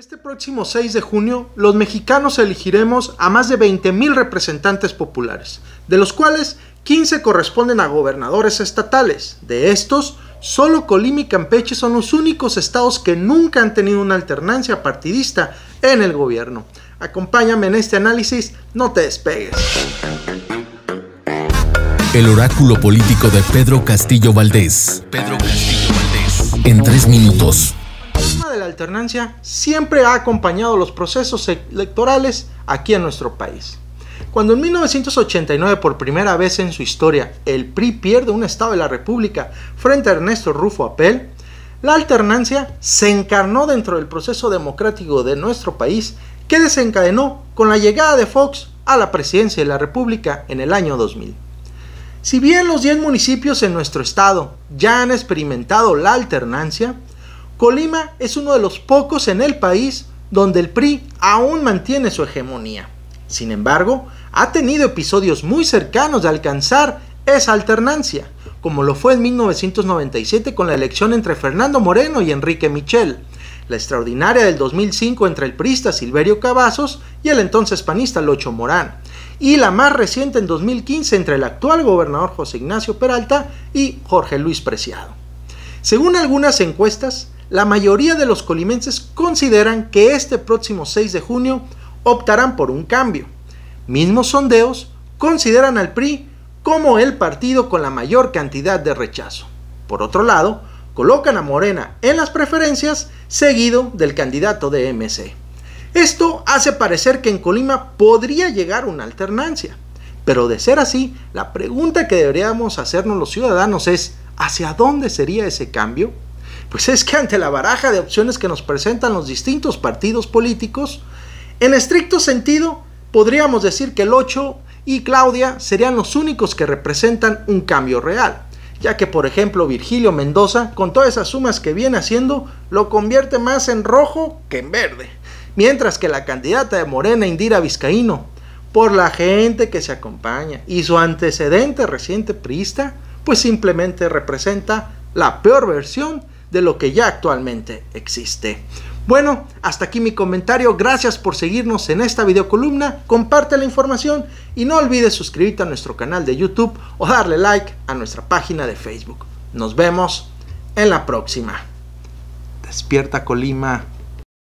Este próximo 6 de junio, los mexicanos elegiremos a más de 20.000 representantes populares, de los cuales 15 corresponden a gobernadores estatales. De estos, solo Colima y Campeche son los únicos estados que nunca han tenido una alternancia partidista en el gobierno. Acompáñame en este análisis, no te despegues. El oráculo político de Pedro Castillo Valdés. Pedro Castillo Valdés. En tres minutos la alternancia siempre ha acompañado los procesos electorales aquí en nuestro país. Cuando en 1989 por primera vez en su historia el PRI pierde un estado de la República frente a Ernesto Rufo Apel, la alternancia se encarnó dentro del proceso democrático de nuestro país que desencadenó con la llegada de Fox a la presidencia de la República en el año 2000. Si bien los 10 municipios en nuestro estado ya han experimentado la alternancia, Colima es uno de los pocos en el país donde el PRI aún mantiene su hegemonía. Sin embargo, ha tenido episodios muy cercanos de alcanzar esa alternancia, como lo fue en 1997 con la elección entre Fernando Moreno y Enrique Michel, la extraordinaria del 2005 entre el priista Silverio Cavazos y el entonces panista Locho Morán, y la más reciente en 2015 entre el actual gobernador José Ignacio Peralta y Jorge Luis Preciado. Según algunas encuestas, la mayoría de los colimenses consideran que este próximo 6 de junio optarán por un cambio. Mismos sondeos consideran al PRI como el partido con la mayor cantidad de rechazo. Por otro lado, colocan a Morena en las preferencias seguido del candidato de MC. Esto hace parecer que en Colima podría llegar una alternancia. Pero de ser así, la pregunta que deberíamos hacernos los ciudadanos es, ¿hacia dónde sería ese cambio? Pues es que ante la baraja de opciones que nos presentan los distintos partidos políticos, en estricto sentido, podríamos decir que el 8 y Claudia serían los únicos que representan un cambio real, ya que por ejemplo Virgilio Mendoza, con todas esas sumas que viene haciendo, lo convierte más en rojo que en verde, mientras que la candidata de Morena Indira Vizcaíno, por la gente que se acompaña y su antecedente reciente priista, pues simplemente representa la peor versión de lo que ya actualmente existe. Bueno, hasta aquí mi comentario. Gracias por seguirnos en esta videocolumna. Comparte la información y no olvides suscribirte a nuestro canal de YouTube o darle like a nuestra página de Facebook. Nos vemos en la próxima. Despierta Colima.